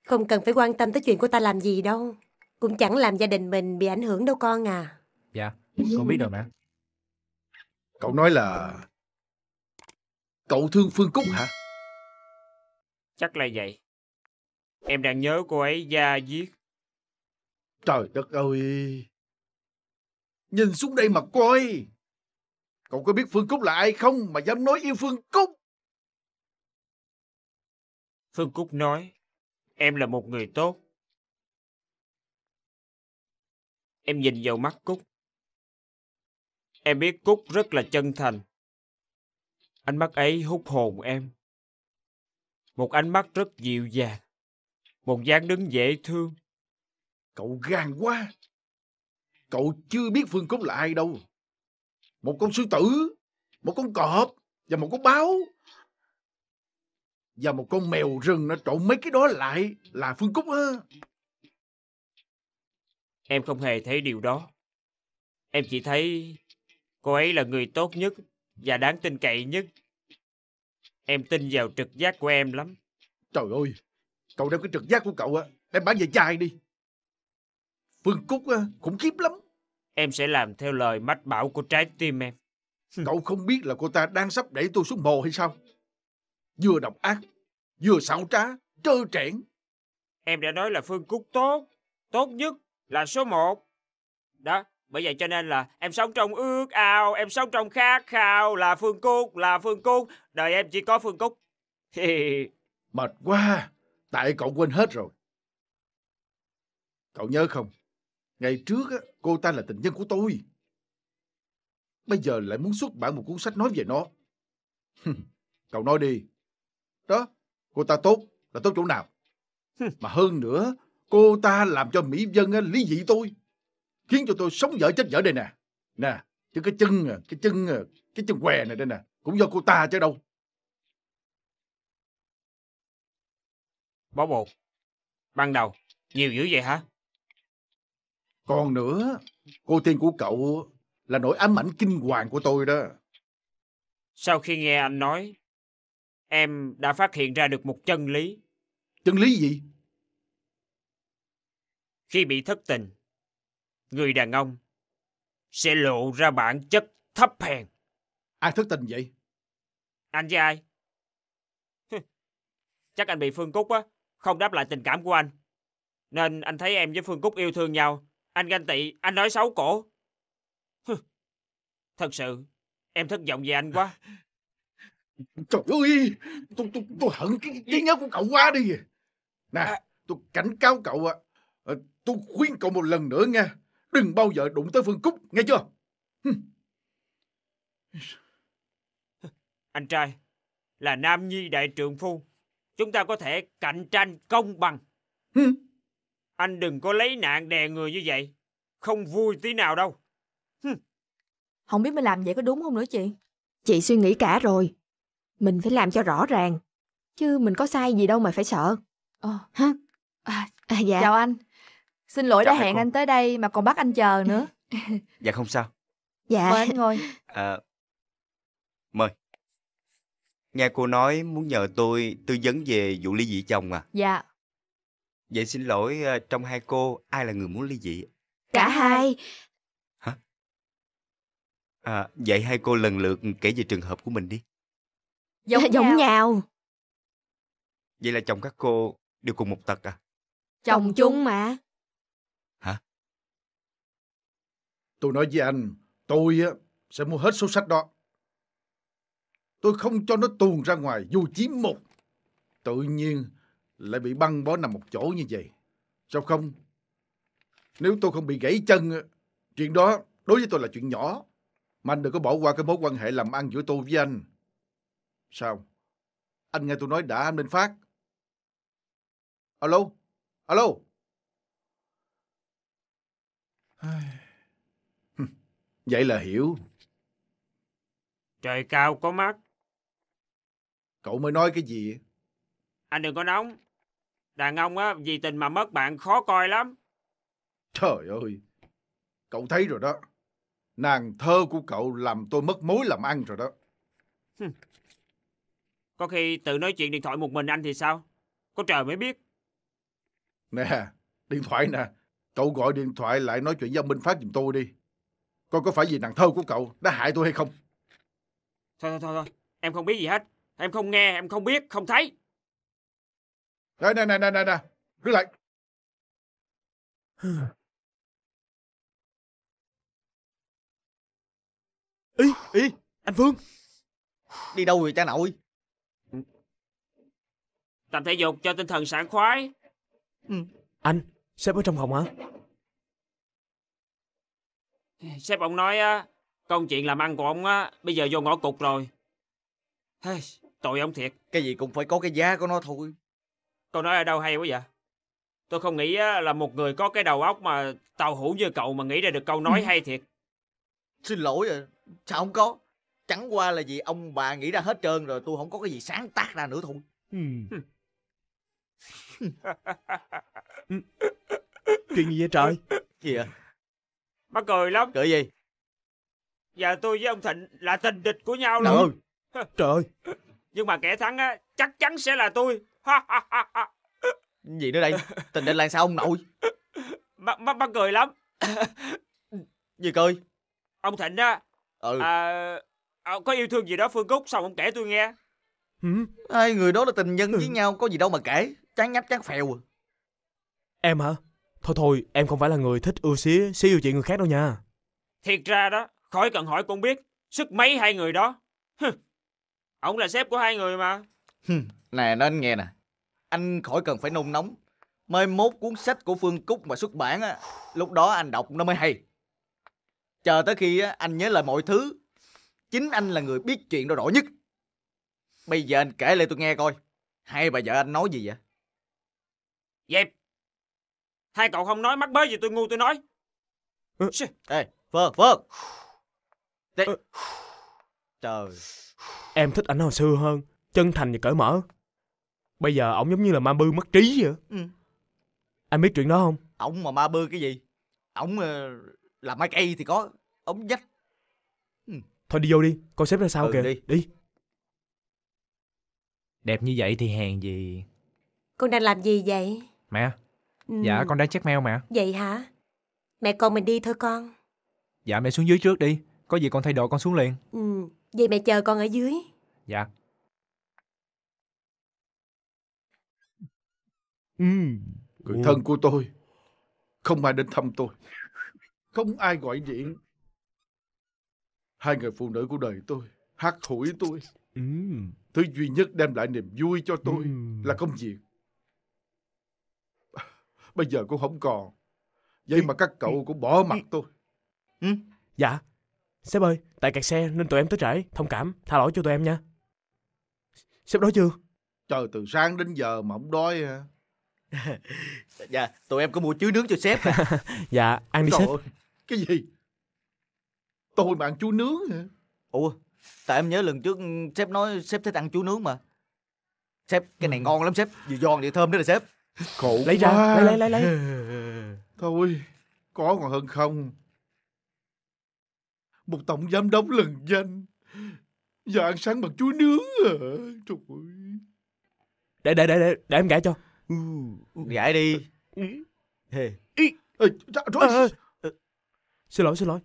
Không cần phải quan tâm tới chuyện của ta làm gì đâu. Cũng chẳng làm gia đình mình bị ảnh hưởng đâu con à. Dạ, con biết rồi mẹ. Cậu nói là Cậu thương Phương Cúc hả? Chắc là vậy. Em đang nhớ cô ấy da diết. Trời đất ơi! Nhìn xuống đây mà coi! Cậu có biết Phương Cúc là ai không mà dám nói yêu Phương Cúc? Phương Cúc nói, em là một người tốt. Em nhìn vào mắt Cúc. Em biết Cúc rất là chân thành. Ánh mắt ấy hút hồn em. Một ánh mắt rất dịu dàng. Một dáng đứng dễ thương. Cậu gan quá. Cậu chưa biết Phương Cúc là ai đâu. Một con sư tử, một con cọp và một con báo. Và một con mèo rừng nó trộn mấy cái đó lại là Phương Cúc á. Em không hề thấy điều đó. Em chỉ thấy Cô ấy là người tốt nhất và đáng tin cậy nhất. Em tin vào trực giác của em lắm. Trời ơi, cậu đem cái trực giác của cậu á, đem bán về chai đi. Phương Cúc á, khủng khiếp lắm. Em sẽ làm theo lời mách bảo của trái tim em. Cậu không biết là cô ta đang sắp đẩy tôi xuống mồ hay sao? Vừa độc ác, vừa xảo trá, trơ trẽn. Em đã nói là Phương Cúc tốt, tốt nhất là số một. Đó, bởi vậy cho nên là em sống trong ước ao em sống trong khát khao là phương cúc là phương cúc đời em chỉ có phương cúc mệt quá tại cậu quên hết rồi cậu nhớ không ngày trước cô ta là tình nhân của tôi bây giờ lại muốn xuất bản một cuốn sách nói về nó cậu nói đi đó cô ta tốt là tốt chỗ nào mà hơn nữa cô ta làm cho mỹ vân lý dị tôi khiến cho tôi sống dở chết dở đây nè nè chứ cái chân à, cái chân à, cái chân què này đây nè cũng do cô ta chứ đâu bó bột ban đầu nhiều dữ vậy hả còn nữa cô tiên của cậu là nỗi ám ảnh kinh hoàng của tôi đó sau khi nghe anh nói em đã phát hiện ra được một chân lý chân lý gì khi bị thất tình người đàn ông sẽ lộ ra bản chất thấp hèn. Ai thức tình vậy? Anh với ai? Chắc anh bị Phương Cúc á, không đáp lại tình cảm của anh. Nên anh thấy em với Phương Cúc yêu thương nhau. Anh ganh tị, anh nói xấu cổ. Thật sự, em thất vọng về anh quá. Trời ơi, tôi, tôi, tôi hận cái, cái nhớ của cậu quá đi. Nè, à. tôi cảnh cáo cậu ạ. À, tôi khuyên cậu một lần nữa nha Đừng bao giờ đụng tới Phương Cúc, nghe chưa? Anh trai, là Nam Nhi đại trượng phu. Chúng ta có thể cạnh tranh công bằng. Anh đừng có lấy nạn đè người như vậy. Không vui tí nào đâu. Không biết mình làm vậy có đúng không nữa chị? Chị suy nghĩ cả rồi. Mình phải làm cho rõ ràng. Chứ mình có sai gì đâu mà phải sợ. Ờ. À, à, dạ. Chào anh. Xin lỗi Chào đã hẹn cô. anh tới đây mà còn bắt anh chờ nữa. Dạ không sao. Dạ. Mời anh ngồi. À, mời. Nghe cô nói muốn nhờ tôi tư vấn về vụ ly dị chồng à? Dạ. Vậy xin lỗi ờ, trong hai cô ai là người muốn ly dị? Cả hai. Hả? À, vậy hai cô lần lượt kể về trường hợp của mình đi. Giống, giống nhau. nhau. Vậy là chồng các cô đều cùng một tật à? Chồng chung mà. Tôi nói với anh, tôi sẽ mua hết số sách đó. Tôi không cho nó tuồn ra ngoài dù chỉ một. Tự nhiên lại bị băng bó nằm một chỗ như vậy. Sao không? Nếu tôi không bị gãy chân, chuyện đó đối với tôi là chuyện nhỏ. Mà anh đừng có bỏ qua cái mối quan hệ làm ăn giữa tôi với anh. Sao? Anh nghe tôi nói đã anh Minh Phát. Alo? Alo? Alo? Vậy là hiểu. Trời cao có mắt. Cậu mới nói cái gì? Anh đừng có nóng. Đàn ông á, vì tình mà mất bạn khó coi lắm. Trời ơi, cậu thấy rồi đó. Nàng thơ của cậu làm tôi mất mối làm ăn rồi đó. Có khi tự nói chuyện điện thoại một mình anh thì sao? Có trời mới biết. Nè, điện thoại nè. Cậu gọi điện thoại lại nói chuyện với Minh Phát giùm tôi đi. Coi có phải vì nàng thơ của cậu đã hại tôi hay không Thôi thôi thôi, Em không biết gì hết Em không nghe, em không biết, không thấy Đây nè nè nè nè nè Đứng lại Ý, ý, anh Phương Đi đâu rồi cha nội Tập thể dục cho tinh thần sảng khoái ừ. Anh, sếp ở trong phòng hả Sếp ông nói á, công chuyện làm ăn của ông á, bây giờ vô ngõ cục rồi. tội ông thiệt. Cái gì cũng phải có cái giá của nó thôi. Câu nói ở đâu hay quá vậy? Tôi không nghĩ á, là một người có cái đầu óc mà tàu hủ như cậu mà nghĩ ra được câu nói ừ. hay thiệt. Xin lỗi à, sao không có? Chẳng qua là vì ông bà nghĩ ra hết trơn rồi tôi không có cái gì sáng tác ra nữa thôi. Ừ. Chuyện gì vậy trời? Gì vậy? Má cười lắm. Cười gì? Giờ tôi với ông Thịnh là tình địch của nhau Trời Ơi. Trời ơi. Nhưng mà kẻ thắng á, chắc chắn sẽ là tôi. gì nữa đây? Tình địch là sao ông nội? Má, má, má cười lắm. gì cười? Ông Thịnh á. Ừ. À, à, có yêu thương gì đó Phương Cúc xong ông kể tôi nghe. Ừ. Hai người đó là tình nhân với ừ. nhau có gì đâu mà kể. Chán nháp chán phèo à. Em hả? Thôi thôi, em không phải là người thích ưa xía, xí yêu chuyện người khác đâu nha. Thiệt ra đó, khỏi cần hỏi cũng biết, sức mấy hai người đó. Hừ, ông là sếp của hai người mà. nè, nên nghe nè, anh khỏi cần phải nôn nóng. mới mốt cuốn sách của Phương Cúc mà xuất bản á, lúc đó anh đọc nó mới hay. Chờ tới khi á, anh nhớ lại mọi thứ, chính anh là người biết chuyện đó rõ nhất. Bây giờ anh kể lại tôi nghe coi, hai bà vợ anh nói gì vậy? Dẹp! Hai cậu không nói mắc bớ gì tôi ngu tôi nói. Ừ. Ê, Phương, Phương. Để... Trời. Em thích ảnh hồi xưa hơn, chân thành và cởi mở. Bây giờ ổng giống như là ma bư mất trí vậy. Ừ. Anh biết chuyện đó không? Ổng mà ma bư cái gì? Ổng ờ, là ma cây thì có, ổng dách. Ừ. Thôi đi vô đi, coi xếp ra sao ừ, kìa. Đi. đi. Đẹp như vậy thì hèn gì? Con đang làm gì vậy? Mẹ, Dạ ừ. con đang check mail mà. Vậy hả? Mẹ con mình đi thôi con. Dạ mẹ xuống dưới trước đi, có gì con thay đồ con xuống liền. Ừ, vậy mẹ chờ con ở dưới. Dạ. Ừ, người ừ. thân của tôi không ai đến thăm tôi. Không ai gọi điện. Hai người phụ nữ của đời tôi hát hủi tôi. Ừ. Thứ duy nhất đem lại niềm vui cho tôi ừ. là công việc. Bây giờ cũng không còn Vậy mà các cậu cũng bỏ mặt tôi ừ. Dạ Sếp ơi Tại kẹt xe nên tụi em tới trễ Thông cảm Tha lỗi cho tụi em nha Sếp đói chưa Trời từ sáng đến giờ mà không đói hả Dạ tụi em có mua chứa nước cho sếp Dạ ăn đi Trời sếp ơi, Cái gì Tôi mà ăn chú nướng hả Ủa Tại em nhớ lần trước sếp nói sếp thích ăn chú nướng mà Sếp cái này ừ. ngon lắm sếp Vừa giòn vừa thơm đó là sếp Khổ Lấy quá. ra, lấy, lấy, lấy, lấy. Thôi, có còn hơn không. Một tổng giám đốc lần danh. giờ ăn sáng bằng chuối nướng à. Trời Để, để, để, để, để em gãi cho. Gãi đi. Ừ. Hey. Dạ, xin lỗi, xin lỗi.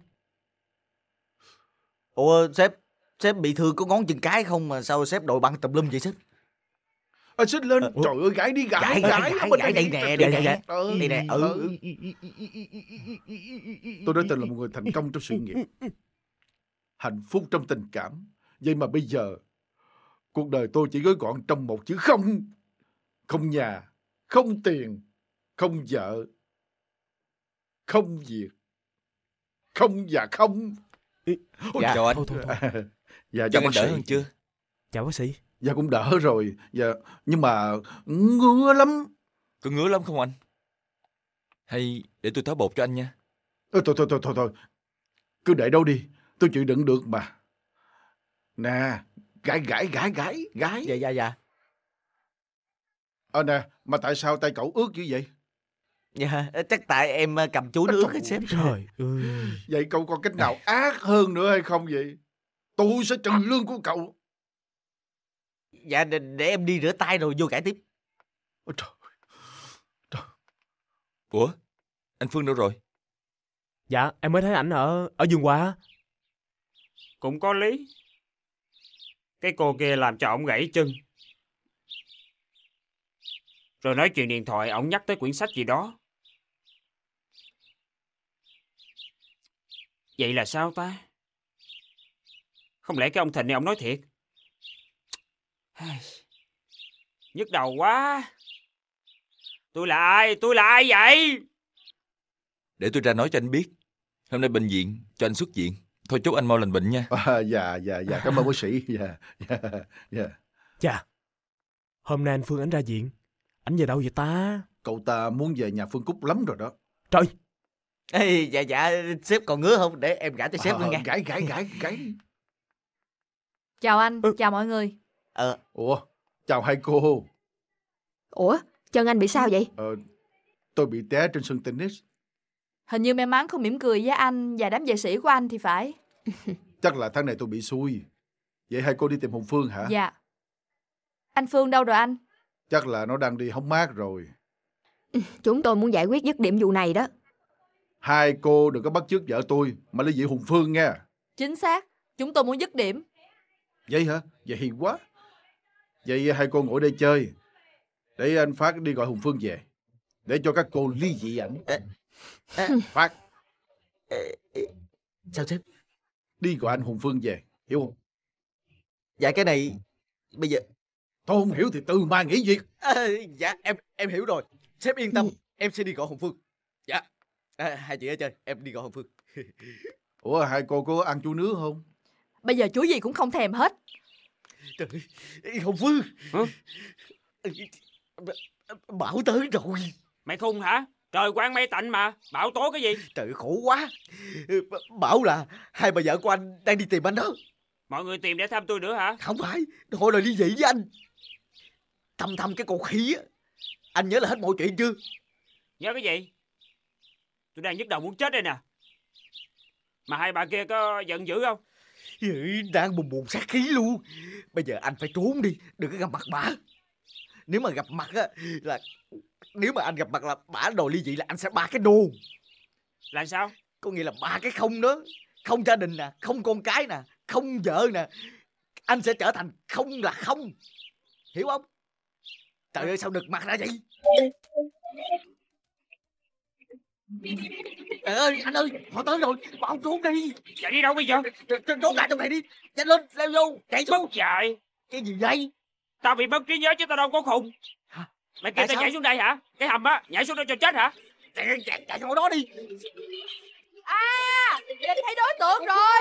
Ủa, sếp, sếp bị thương có ngón chân cái không mà sao sếp đội băng tập lum vậy sếp? à, ờ, xích lên ờ, Ủa? trời ơi gái đi gái gái gái gái gái gái đây nè đây nè ừ, đây nè ừ, ừ. tôi đã từng là một người thành công trong sự nghiệp hạnh phúc trong tình cảm vậy mà bây giờ cuộc đời tôi chỉ gói gọn trong một chữ không không nhà không tiền không vợ không việc không và không Ôi dạ. trời thôi, thôi, thôi. dạ, dạ chào bác sĩ đỡ hơn chưa chào dạ, bác sĩ dạ cũng đỡ rồi dạ nhưng mà ngứa lắm có ngứa lắm không anh hay để tôi tháo bột cho anh nha Ê, ờ, thôi thôi thôi thôi thôi cứ để đâu đi tôi chịu đựng được mà nè gái gái gái gái gái. dạ dạ dạ ờ à, nè mà tại sao tay cậu ướt như vậy dạ ờ, chắc tại em ờ, cầm chuối nước hết sếp rồi vậy cậu còn cách nào ác hơn nữa hay không vậy tôi sẽ trừ lương của cậu dạ để, để em đi rửa tay rồi vô cải tiếp Ôi trời. trời. ủa anh phương đâu rồi dạ em mới thấy ảnh ở ở vườn hoa cũng có lý cái cô kia làm cho ổng gãy chân rồi nói chuyện điện thoại ổng nhắc tới quyển sách gì đó vậy là sao ta không lẽ cái ông thịnh này ông nói thiệt Nhức đầu quá Tôi là ai? Tôi là ai vậy? Để tôi ra nói cho anh biết Hôm nay bệnh viện cho anh xuất viện Thôi chúc anh mau lành bệnh nha à, Dạ dạ dạ cảm ơn bác sĩ dạ, dạ, dạ. Chà Hôm nay anh Phương anh ra viện Anh về đâu vậy ta Cậu ta muốn về nhà Phương Cúc lắm rồi đó Trời Ê, dạ dạ sếp còn ngứa không để em gãi cho sếp à, luôn nha gãi gãi gãi gãi chào anh ừ. chào mọi người Ờ Ủa chào hai cô Ủa chân anh bị sao vậy Ờ tôi bị té trên sân tennis Hình như may mắn không mỉm cười với anh Và đám vệ sĩ của anh thì phải Chắc là tháng này tôi bị xui Vậy hai cô đi tìm Hùng Phương hả Dạ Anh Phương đâu rồi anh Chắc là nó đang đi hóng mát rồi ừ, Chúng tôi muốn giải quyết dứt điểm vụ này đó Hai cô đừng có bắt chước vợ tôi Mà lấy dị Hùng Phương nghe Chính xác Chúng tôi muốn dứt điểm Vậy hả Vậy hiền quá Vậy hai cô ngồi đây chơi. Để anh Phát đi gọi Hùng Phương về. Để cho các cô ly dị ảnh. Phát. sao sếp? Đi gọi anh Hùng Phương về. Hiểu không? Dạ cái này... Bây giờ... Tôi không hiểu thì từ mai nghĩ việc. À, dạ em em hiểu rồi. Sếp yên tâm. Em sẽ đi gọi Hùng Phương. Dạ. À, hai chị ở chơi. Em đi gọi Hùng Phương. Ủa hai cô có ăn chú nướng không? Bây giờ chú gì cũng không thèm hết Trời Hồng Phương Hả? Bảo tới rồi Mày khùng hả Trời quang mây tạnh mà Bảo tố cái gì Trời khổ quá Bảo là Hai bà vợ của anh đang đi tìm anh đó Mọi người tìm để thăm tôi nữa hả Không phải Hồi là ly dị với anh Thăm thăm cái cột khí á Anh nhớ là hết mọi chuyện chưa Nhớ cái gì Tôi đang nhức đầu muốn chết đây nè Mà hai bà kia có giận dữ không đang bùng bùng sát khí luôn Bây giờ anh phải trốn đi Đừng có gặp mặt bả Nếu mà gặp mặt á là Nếu mà anh gặp mặt là bả đòi ly dị là anh sẽ ba cái đồn Là sao Có nghĩa là ba cái không đó Không gia đình nè Không con cái nè Không vợ nè Anh sẽ trở thành không là không Hiểu không Trời ơi sao được mặt ra vậy Trời ơi anh ơi Họ tới rồi Bảo trốn đi Chạy đi đâu bây giờ Trốn lại trong này đi Nhanh lên leo vô Chạy xuống Trời Cái gì vậy Tao bị mất trí nhớ chứ tao đâu có khùng hả? Mày kêu tao sao? nhảy xuống đây hả Cái hầm á Nhảy xuống đó cho chết hả Chạy chạy chạy chỗ đó đi À Nhìn thấy đối tượng rồi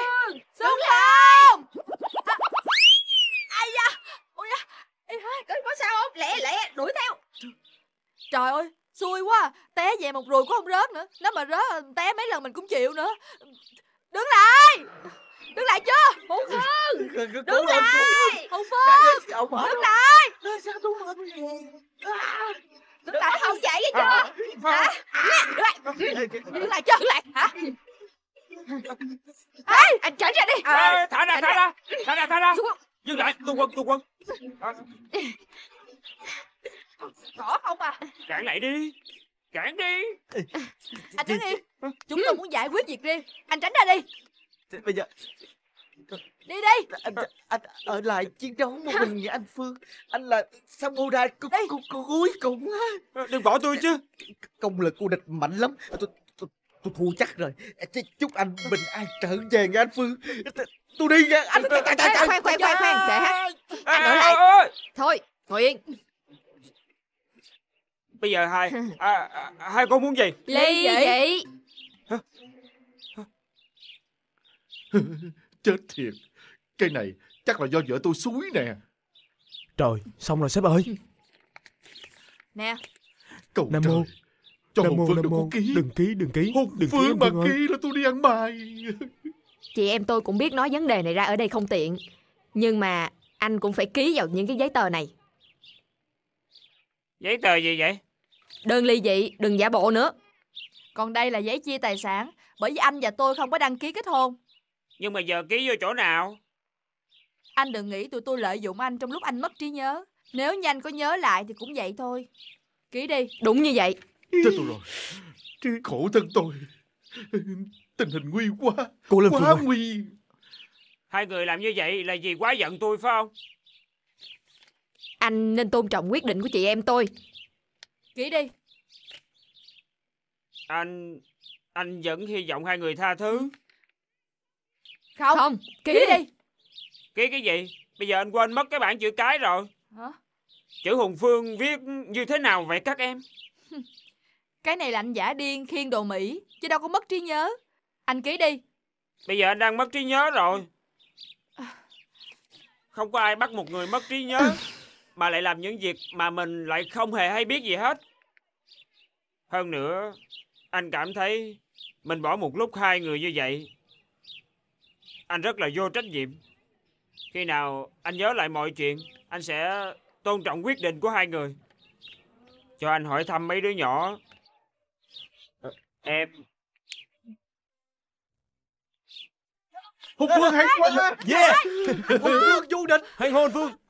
Xuống không à, Ai da Ôi da Có, có sao không Lẹ lẹ đuổi theo Trời ơi Xui quá Té về một rồi cũng không rớt nữa Nếu mà rớt té mấy lần mình cũng chịu nữa Đứng lại Đứng lại chưa Hữu Phương Đứng lại Hữu Phương Đứng lại Đứng lại không chạy vậy chưa Hả Đứng lại Đứng lại chưa Đứng lại hả Ê, anh tránh ra đi à, Thả ra, thả ra Thả ra, thả ra Dừng lại, tôi quân, tôi quân cản lại đi cản đi à, anh đứng đi chúng tôi muốn giải quyết việc riêng anh tránh ra đi bây giờ đi đi anh, anh ở lại chiến đấu một mình với anh phương anh là samurai c- c- c- cuối cùng đừng bỏ tôi chứ công lực của địch mạnh lắm tôi tôi, tôi thua chắc rồi chúc anh bình an trở về nghe anh phương tôi đi nha anh khoan khoan khoan khoan để anh ở lại thôi ngồi yên bây giờ hai à, à, hai con muốn gì ly vậy chết thiệt cây này chắc là do vợ tôi suối nè trời xong rồi sếp ơi nè cầu nam mô. cho nam hồn phương đừng có ký đừng ký đừng ký hồn đừng phương ký, mà ký là tôi đi ăn bài chị em tôi cũng biết nói vấn đề này ra ở đây không tiện nhưng mà anh cũng phải ký vào những cái giấy tờ này Giấy tờ gì vậy? Đơn ly dị, đừng giả bộ nữa. Còn đây là giấy chia tài sản, bởi vì anh và tôi không có đăng ký kết hôn. Nhưng mà giờ ký vô chỗ nào? Anh đừng nghĩ tụi tôi lợi dụng anh trong lúc anh mất trí nhớ. Nếu như anh có nhớ lại thì cũng vậy thôi. Ký đi. Đúng như vậy. Chết tôi rồi. Trí khổ thân tôi. Tình hình nguy quá. Cố lên quá nguy. Hai người làm như vậy là vì quá giận tôi phải không? Anh nên tôn trọng quyết định của chị em tôi. Kỹ đi Anh... Anh vẫn hy vọng hai người tha thứ ừ. Không, Không ký, ký đi Ký cái gì? Bây giờ anh quên mất cái bản chữ cái rồi Hả? Chữ Hùng Phương viết như thế nào vậy các em? Cái này là anh giả điên khiên đồ Mỹ Chứ đâu có mất trí nhớ Anh ký đi Bây giờ anh đang mất trí nhớ rồi à. Không có ai bắt một người mất trí nhớ mà lại làm những việc mà mình lại không hề hay biết gì hết. Hơn nữa, anh cảm thấy mình bỏ một lúc hai người như vậy. Anh rất là vô trách nhiệm. Khi nào anh nhớ lại mọi chuyện, anh sẽ tôn trọng quyết định của hai người. Cho anh hỏi thăm mấy đứa nhỏ. Ờ, em Hùng Phương hay quá dạ. Yeah dạ. dạ. Hùng Phương vô địch Hay hôn Phương